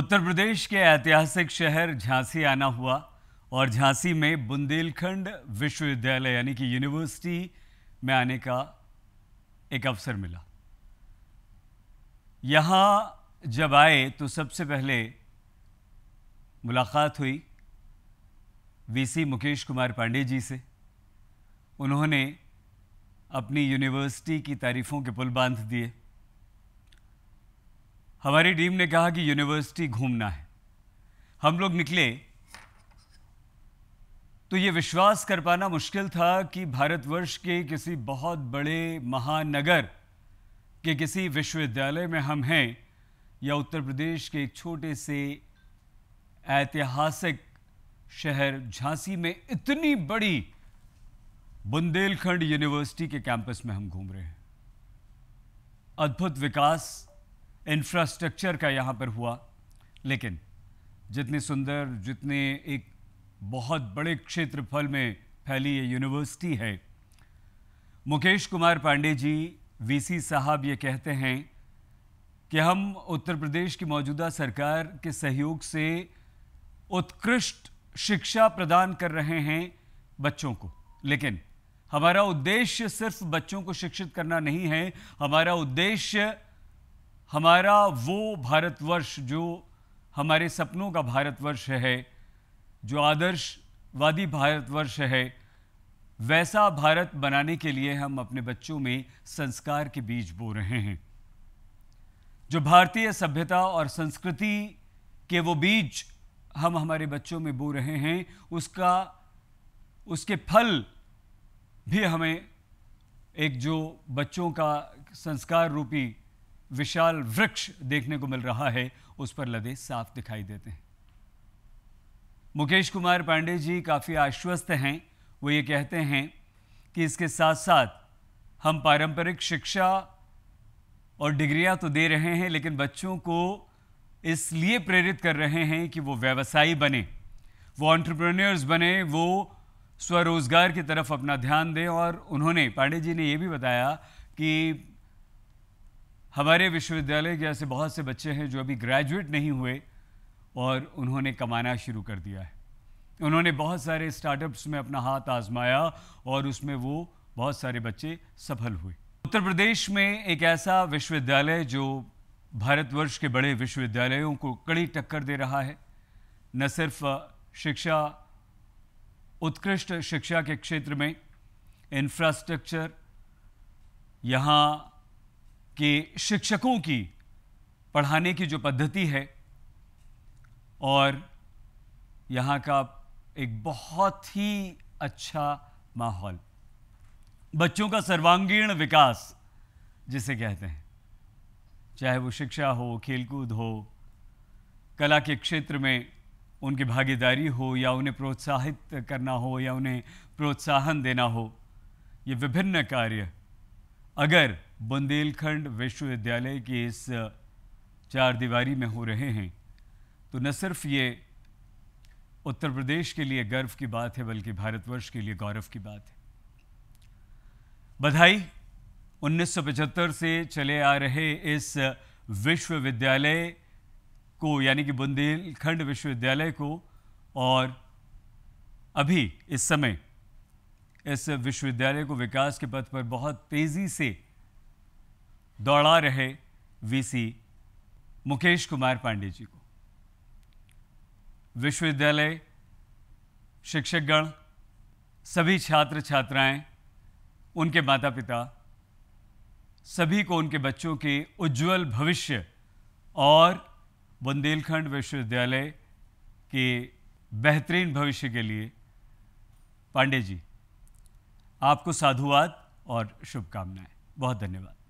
उत्तर प्रदेश के ऐतिहासिक शहर झांसी आना हुआ और झांसी में बुंदेलखंड विश्वविद्यालय यानी कि यूनिवर्सिटी में आने का एक अवसर मिला यहाँ जब आए तो सबसे पहले मुलाकात हुई वीसी मुकेश कुमार पांडे जी से उन्होंने अपनी यूनिवर्सिटी की तारीफ़ों के पुल बांध दिए हमारी टीम ने कहा कि यूनिवर्सिटी घूमना है हम लोग निकले तो ये विश्वास कर पाना मुश्किल था कि भारतवर्ष के किसी बहुत बड़े महानगर के किसी विश्वविद्यालय में हम हैं या उत्तर प्रदेश के एक छोटे से ऐतिहासिक शहर झांसी में इतनी बड़ी बुंदेलखंड यूनिवर्सिटी के कैंपस में हम घूम रहे हैं अद्भुत विकास इंफ्रास्ट्रक्चर का यहाँ पर हुआ लेकिन जितने सुंदर जितने एक बहुत बड़े क्षेत्रफल में फैली ये यूनिवर्सिटी है मुकेश कुमार पांडे जी वीसी साहब ये कहते हैं कि हम उत्तर प्रदेश की मौजूदा सरकार के सहयोग से उत्कृष्ट शिक्षा प्रदान कर रहे हैं बच्चों को लेकिन हमारा उद्देश्य सिर्फ बच्चों को शिक्षित करना नहीं है हमारा उद्देश्य हमारा वो भारतवर्ष जो हमारे सपनों का भारतवर्ष है जो आदर्शवादी भारतवर्ष है वैसा भारत बनाने के लिए हम अपने बच्चों में संस्कार के बीज बो रहे हैं जो भारतीय सभ्यता और संस्कृति के वो बीज हम हमारे बच्चों में बो रहे हैं उसका उसके फल भी हमें एक जो बच्चों का संस्कार रूपी विशाल वृक्ष देखने को मिल रहा है उस पर लदे साफ दिखाई देते हैं मुकेश कुमार पांडे जी काफ़ी आश्वस्त हैं वो ये कहते हैं कि इसके साथ साथ हम पारंपरिक शिक्षा और डिग्रियां तो दे रहे हैं लेकिन बच्चों को इसलिए प्रेरित कर रहे हैं कि वो व्यवसायी बने वो ऑन्टरप्रेन्योर्स बने वो स्वरोजगार की तरफ अपना ध्यान दें और उन्होंने पांडे जी ने ये भी बताया कि हमारे विश्वविद्यालय के ऐसे बहुत से बच्चे हैं जो अभी ग्रेजुएट नहीं हुए और उन्होंने कमाना शुरू कर दिया है उन्होंने बहुत सारे स्टार्टअप्स में अपना हाथ आजमाया और उसमें वो बहुत सारे बच्चे सफल हुए उत्तर प्रदेश में एक ऐसा विश्वविद्यालय जो भारतवर्ष के बड़े विश्वविद्यालयों को कड़ी टक्कर दे रहा है न सिर्फ शिक्षा उत्कृष्ट शिक्षा के क्षेत्र में इंफ्रास्ट्रक्चर यहाँ कि शिक्षकों की पढ़ाने की जो पद्धति है और यहाँ का एक बहुत ही अच्छा माहौल बच्चों का सर्वांगीण विकास जिसे कहते हैं चाहे वो शिक्षा हो खेलकूद हो कला के क्षेत्र में उनकी भागीदारी हो या उन्हें प्रोत्साहित करना हो या उन्हें प्रोत्साहन देना हो ये विभिन्न कार्य अगर बुंदेलखंड विश्वविद्यालय के इस चार दीवारी में हो रहे हैं तो न सिर्फ ये उत्तर प्रदेश के लिए गर्व की बात है बल्कि भारतवर्ष के लिए गौरव की बात है बधाई 1975 से चले आ रहे इस विश्वविद्यालय को यानी कि बुंदेलखंड विश्वविद्यालय को और अभी इस समय इस विश्वविद्यालय को विकास के पथ पर बहुत तेज़ी से दौड़ा रहे वीसी मुकेश कुमार पांडे जी को विश्वविद्यालय शिक्षकगण सभी छात्र छात्राएं उनके माता पिता सभी को उनके बच्चों के उज्जवल भविष्य और बुंदेलखंड विश्वविद्यालय के बेहतरीन भविष्य के लिए पांडे जी आपको साधुवाद और शुभकामनाएं बहुत धन्यवाद